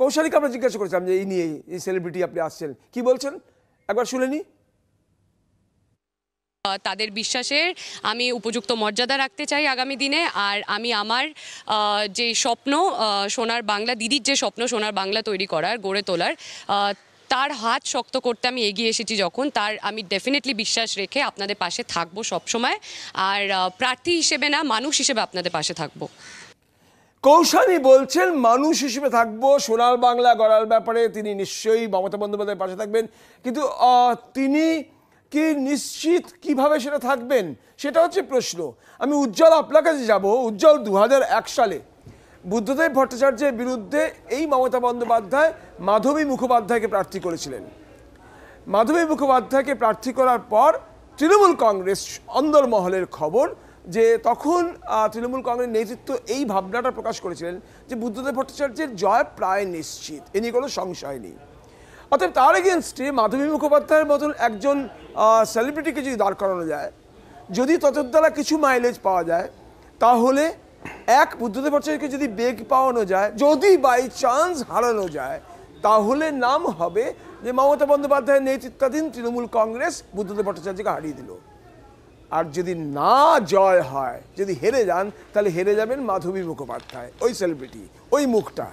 কৌশালীকে আমরা জিজ্ঞাসা করেছিলাম যে এই নিয়ে এই সেলিব্রিটি আপনি আসছেন কি বলছেন একবার শুনে তাদের বিশ্বাসের আমি উপযুক্ত মর্যাদা রাখতে চাই আগামী দিনে আর আমি আমার যে স্বপ্ন সোনার বাংলা দিদির যে স্বপ্ন সোনার বাংলা তৈরি করার গড়ে তোলার তার হাত শক্ত করতে আমি এগিয়ে এসেছি যখন তার আমি ডেফিনেটলি বিশ্বাস রেখে আপনাদের পাশে থাকবো সবসময় আর প্রার্থী হিসেবে না মানুষ হিসেবে আপনাদের পাশে থাকবো কৌশানী বলছেন মানুষ হিসেবে থাকবো সোনার বাংলা গড়ার ব্যাপারে তিনি নিশ্চয়ই মমতা বন্দ্যোপাধ্যায়ের পাশে থাকবেন কিন্তু তিনি কি নিশ্চিত কিভাবে সেটা থাকবেন সেটা হচ্ছে প্রশ্ন আমি উজ্জ্বল আপনার কাছে যাব উজ্জ্বল দু সালে বুদ্ধদেব ভট্টাচার্যের বিরুদ্ধে এই মমতা বন্দ্যোপাধ্যায় মাধবী মুখোপাধ্যায়কে প্রার্থী করেছিলেন মাধবী মুখোপাধ্যায়কে প্রার্থী করার পর তৃণমূল কংগ্রেস অন্দরমহলের খবর যে তখন তৃণমূল কংগ্রেস নেতৃত্ব এই ভাবনাটা প্রকাশ করেছিলেন যে বুদ্ধদেব ভট্টাচার্যের জয় প্রায় নিশ্চিত এ নিয়ে কোনো সংশয় নেই অতএব তার এগেনস্টে মাধবী মুখোপাধ্যায়ের মতন একজন সেলিব্রিটিকে যদি দাঁড় করানো যায় যদি ততর দ্বারা কিছু মাইলেজ পাওয়া যায় তাহলে এক বুদ্ধদেব ভট্টাচার্যকে যদি বেগ পাওয়ানো যায় যদি বাই চান্স হারানো যায় তাহলে নাম হবে যে মমতা বন্দ্যোপাধ্যায়ের নেতৃত্বাধীন তৃণমূল কংগ্রেস বুদ্ধদেব ভট্টাচার্যকে হারিয়ে দিল আর যদি না জয় হয় যদি হেরে যান তাহলে হেরে যাবেন মাধবী মুখোপাধ্যায় ওই সেলিব্রিটি ওই মুখটা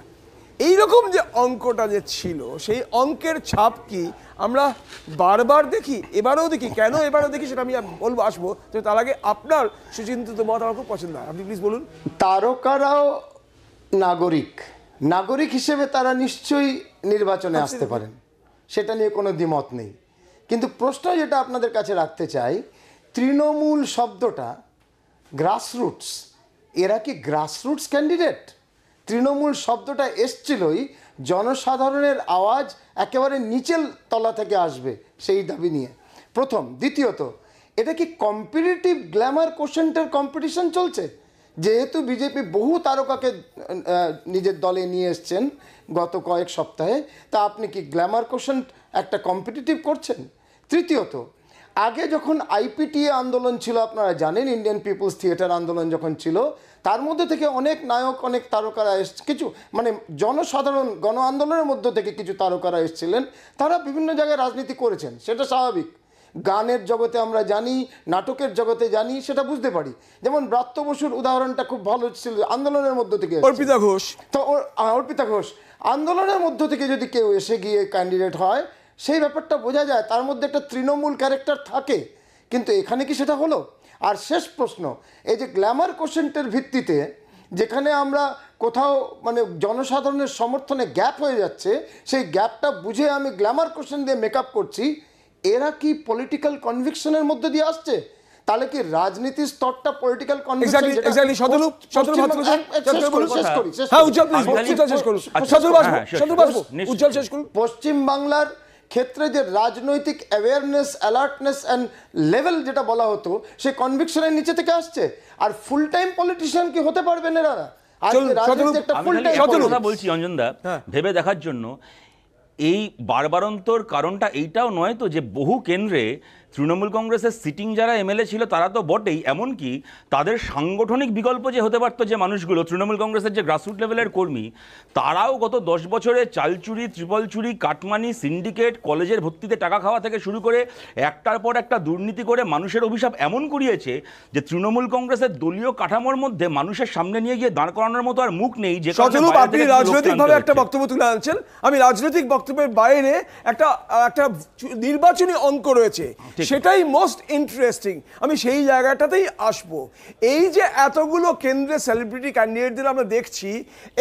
এই রকম যে অঙ্কটা যে ছিল সেই অঙ্কের ছাপ কি আমরা বারবার দেখি এবারেও দেখি কেন এবারেও দেখি সেটা আমি বলবো আসবো তো তার আগে আপনার সুচিন্তিত মত আমার খুব পছন্দ হয় আপনি প্লিজ বলুন তারকারাও নাগরিক নাগরিক হিসেবে তারা নিশ্চয়ই নির্বাচনে আসতে পারেন সেটা নিয়ে কোনো দ্বিমত নেই কিন্তু প্রশ্ন যেটা আপনাদের কাছে রাখতে চাই তৃণমূল শব্দটা গ্রাসরুটস এরা কি গ্রাসরুটস ক্যান্ডিডেট তৃণমূল শব্দটা এসছিলই জনসাধারণের আওয়াজ একেবারে নিচের তলা থেকে আসবে সেই দাবি নিয়ে প্রথম দ্বিতীয়ত এটা কি কম্পিটিটিভ গ্ল্যামার কোশ্চেন্টের কম্পিটিশন চলছে যেহেতু বিজেপি বহু তারকাকে নিজের দলে নিয়ে এসছেন গত কয়েক সপ্তাহে তা আপনি কি গ্ল্যামার কোশ্চেন একটা কম্পিটিটিভ করছেন তৃতীয়ত আগে যখন আইপিটিএ আন্দোলন ছিল আপনারা জানেন ইন্ডিয়ান পিপুলস থিয়েটার আন্দোলন যখন ছিল তার মধ্যে থেকে অনেক নায়ক অনেক তারকারা এস কিছু মানে জনসাধারণ গণ আন্দোলনের মধ্য থেকে কিছু তারকারা এসেছিলেন তারা বিভিন্ন জায়গায় রাজনীতি করেছেন সেটা স্বাভাবিক গানের জগতে আমরা জানি নাটকের জগতে জানি সেটা বুঝতে পারি যেমন ব্রাত্য বসুর উদাহরণটা খুব ভালো ছিল আন্দোলনের মধ্য থেকে অর্পিতা ঘোষ তো অর্পিতা ঘোষ আন্দোলনের মধ্য থেকে যদি কেউ এসে গিয়ে ক্যান্ডিডেট হয় সেই ব্যাপারটা বোঝা যায় তার মধ্যে একটা তৃণমূল ক্যারেক্টার থাকে কিন্তু এখানে কি সেটা হলো আর শেষ প্রশ্ন এই যে গ্ল্যামার কোশ্চেন্টের ভিত্তিতে যেখানে আমরা কোথাও মানে জনসাধারণের সমর্থনে গ্যাপ হয়ে যাচ্ছে সেই গ্যাপটা বুঝে আমি গ্ল্যামার কোশ্চেন দিয়ে মেকআপ করছি এরা কি পলিটিক্যাল কনভিকশনের মধ্যে দিয়ে আসছে তাহলে কি রাজনীতির স্তরটা পলিটিক্যাল আচ্ছা, আচ্ছা, হ্যাঁ, হ্যাঁ, পশ্চিম বাংলার ক্ষেত্রে যে রাজনৈতিক অ্যাওয়ারনেস অ্যালার্টনেস অ্যান্ড লেভেল যেটা বলা হতো সে কনভিকশনের নিচে থেকে আসছে আর ফুল টাইম পলিটিশিয়ান কি হতে পারবেন এরা বলছি অঞ্জনদা হ্যাঁ। ভেবে দেখার জন্য এই বারবারন্তর কারণটা এইটাও নয় তো যে বহু কেন্দ্রে তৃণমূল কংগ্রেসের সিটিং যারা এমএলএ ছিল তারা তো বটেই এমনকি তাদের সাংগঠনিক বিকল্প যে হতে পারতো যে মানুষগুলো তৃণমূল কংগ্রেসের যে গ্রাসরুট লেভেলের কর্মী তারাও গত দশ বছরে চালচুরি ত্রিপল চুরি কাটমানি সিন্ডিকেট কলেজের ভর্তিতে টাকা খাওয়া থেকে শুরু করে একটার পর একটা দুর্নীতি করে মানুষের অভিশাপ এমন করিয়েছে যে তৃণমূল কংগ্রেসের দলীয় কাঠামোর মধ্যে মানুষের সামনে নিয়ে গিয়ে দাঁড় করানোর মতো আর মুখ নেই যে আপনি রাজনৈতিকভাবে একটা বক্তব্য তুলে আনছেন আমি রাজনৈতিক বক্তব্যের বাইরে একটা একটা নির্বাচনী অঙ্ক রয়েছে সেটাই মোস্ট ইন্টারেস্টিং আমি সেই জায়গাটাতেই আসব এই যে এতগুলো কেন্দ্রে সেলিব্রিটি ক্যান্ডিডেটদের আমরা দেখছি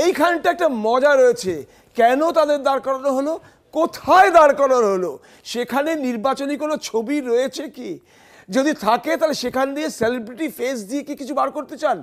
এইখানটা একটা মজা রয়েছে কেন তাদের দাঁড় করানো হলো কোথায় দাঁড় করানো হলো সেখানে নির্বাচনী কোনো ছবি রয়েছে কি যদি থাকে তাহলে সেখান দিয়ে সেলিব্রিটি ফেস দিয়ে কি কিছু বার করতে চান